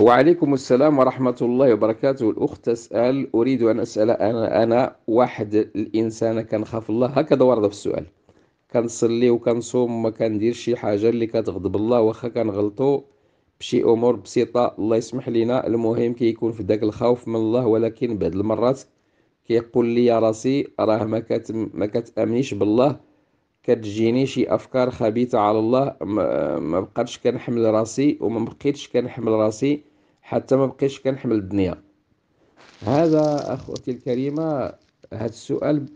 وعليكم السلام ورحمة الله وبركاته الأخت تسأل أريد أن أسأل أنا أنا واحد الإنسان كنخاف الله هكذا ورد في السؤال كنصلي وكنصوم ما كندير شي حاجة اللي كتغضب الله واخا كنغلطو بشي أمور بسيطة الله يسمح لينا المهم كيكون كي في داك الخوف من الله ولكن بعض المرات كيقول لي يا راسي راه ما كت ما كتامنيش بالله كتجيني شي افكار خبيثه على الله ما, ما كنحمل راسي وما بقيتش كنحمل راسي حتى ما بقيتش كنحمل الدنيا هذا اخوتي الكريمه هذا السؤال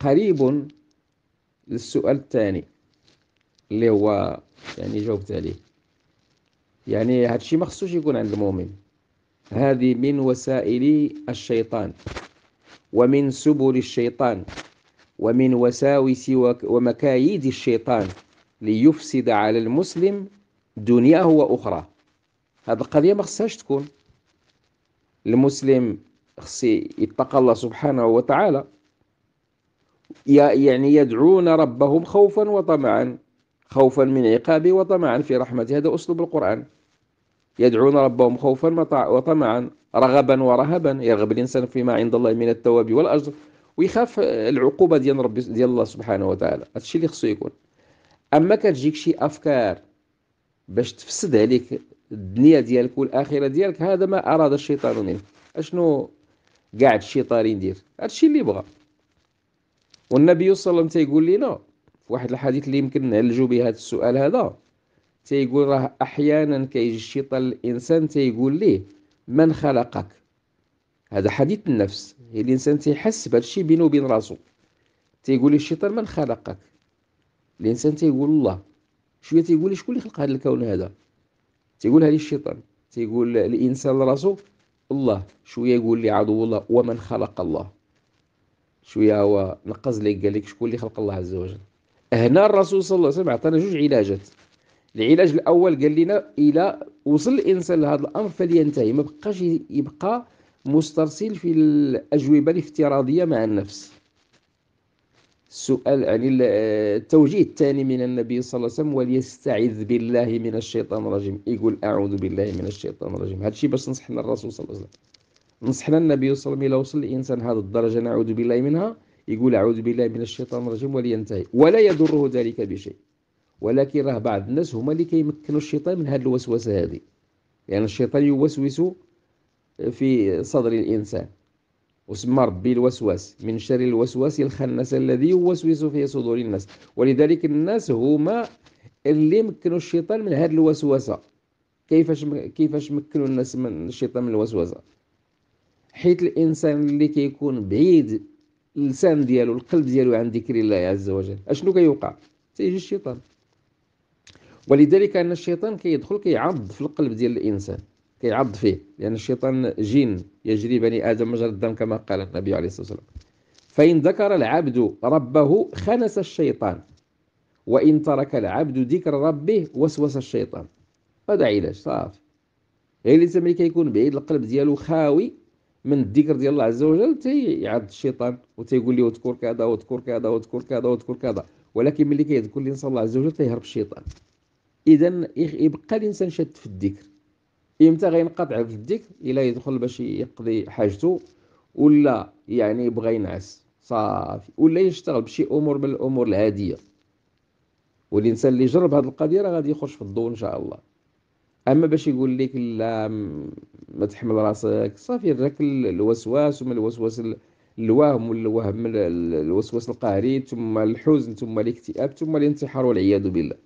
قريب للسؤال الثاني اللي هو يعني جاوبت عليه يعني هذا الشيء ما خصوش يكون عند المؤمن هذه من وسائل الشيطان ومن سبل الشيطان ومن وساوس ومكايد الشيطان ليفسد على المسلم دنياه واخراه هذه القضية ما خصهاش تكون المسلم خص يتقى الله سبحانه وتعالى يعني يدعون ربهم خوفا وطمعا خوفا من عقابه وطمعا في رحمته هذا أسلوب القرآن يدعون ربهم خوفا وطمعا رغبا ورهبا يرغب الإنسان فيما عند الله من التواب والأجر ويخاف العقوبة ديال ربي ديال الله سبحانه وتعالى هادشي اللي خصو يكون أما كتجيك شي أفكار باش تفسد عليك الدنيا ديالك والاخره ديالك هذا ما اراد الشيطان منك اشنو قاعد الشيطان يدير هادشي اللي بغى والنبي صلى الله عليه وسلم تيقول لنا في واحد الحديث اللي يمكن نعالجوا به هذا السؤال هذا تيقول راه احيانا كيجي الشيطان الانسان تيقول ليه من خلقك هذا حديث النفس الانسان تيحس بهذا الشيء بينه وبين راسو تيقول الشيطان من خلقك الانسان تيقول الله شويه تيقول لي شكون اللي خلق هذا الكون هذا تيقولها لي الشيطان تيقول الانسان لراسو الله شويه يقول لي عدو الله ومن خلق الله شويه هو نقز لي قال لك شكون اللي خلق الله عز وجل هنا الرسول صلى الله عليه وسلم عطانا جوج علاجات العلاج الاول قال لنا الى وصل الانسان لهذا الامر فلينتهي ما بقاش يبقى مسترسل في الاجوبه الافتراضيه مع النفس سؤال عن التوجيه الثاني من النبي صلى الله عليه وسلم وليستعذ بالله من الشيطان الرجيم يقول أعوذ بالله من الشيطان الرجيم هذا الشيء باش نصحنا الرسول صلى الله عليه وسلم نصحنا النبي صلى الله عليه وسلم إلى وصل الإنسان هذه الدرجة نعوذ بالله منها يقول أعوذ بالله من الشيطان الرجيم ولينتهي ولا يضره ذلك بشيء ولكن راه بعض الناس هما اللي كيمكنوا الشيطان من هذه الوسوسة هذه لأن يعني الشيطان يوسوس في صدر الإنسان وسمى ربي الوسواس من شر الوسواس الخناس الذي يوسوس في صدور الناس ولذلك الناس هما اللي مكنوا الشيطان من هذه الوسوسه كيفاش كيفاش مكنوا الناس من الشيطان من الوسوسه حيت الانسان اللي كيكون بعيد اللسان ديالو القلب ديالو عن ذكر الله عز وجل اشنو كيوقع تيجي الشيطان ولذلك ان الشيطان كيدخل كيعض في القلب ديال الانسان كيعض فيه لأن الشيطان جن يجري بني آدم مجرى الدم كما قال النبي عليه الصلاة والسلام فإن ذكر العبد ربه خنس الشيطان وإن ترك العبد ذكر ربه وسوس الشيطان هذا علاج صافي غير الانسان ملي كيكون بعيد القلب ديالو خاوي من الذكر ديال الله عز وجل تيعض الشيطان وتيقول لي اذكر كذا واذكر كذا واذكر كذا واذكر كذا ولكن ملي كيذكر الانسان الله عز وجل تيهرب الشيطان اذا يبقى الانسان شاد في الذكر امتى غينقطع في الديك الا يدخل باش يقضي حاجته ولا يعني بغى ينعس صافي ولا يشتغل بشي امور من الامور العاديه والانسان اللي جرب هذه القضيه راه غادي يخرج في الضوء ان شاء الله اما باش يقول لك لا ما تحمل راسك صافي راك الوسواس ومن الوسواس الوهم والوهم من الوسواس القهري ثم الحزن ثم الاكتئاب ثم الانتحار والعياذ بالله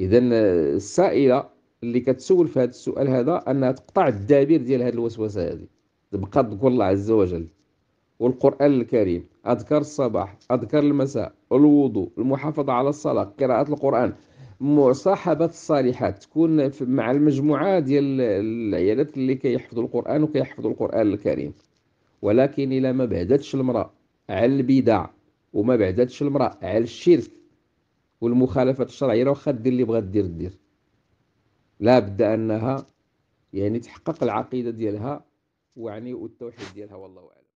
اذا السائله اللي كتسول في هذا السؤال هذا انها تقطع الدابير ديال هذه الوسوسه هذه تبقى تقول الله عز وجل والقران الكريم اذكار الصباح اذكار المساء الوضوء المحافظه على الصلاه قراءه القران مصاحبه الصالحات تكون مع المجموعه ديال العيالات اللي كيحفظوا القران وكيحفظوا القران الكريم ولكن الا ما بعدتش المراه على البدع وما بعدتش المراه على الشرك والمخالفات الشرعيه راه واخا دير اللي بغات دير دير لابد انها يعني تحقق العقيده ديالها ويعني والتوحيد ديالها والله اعلم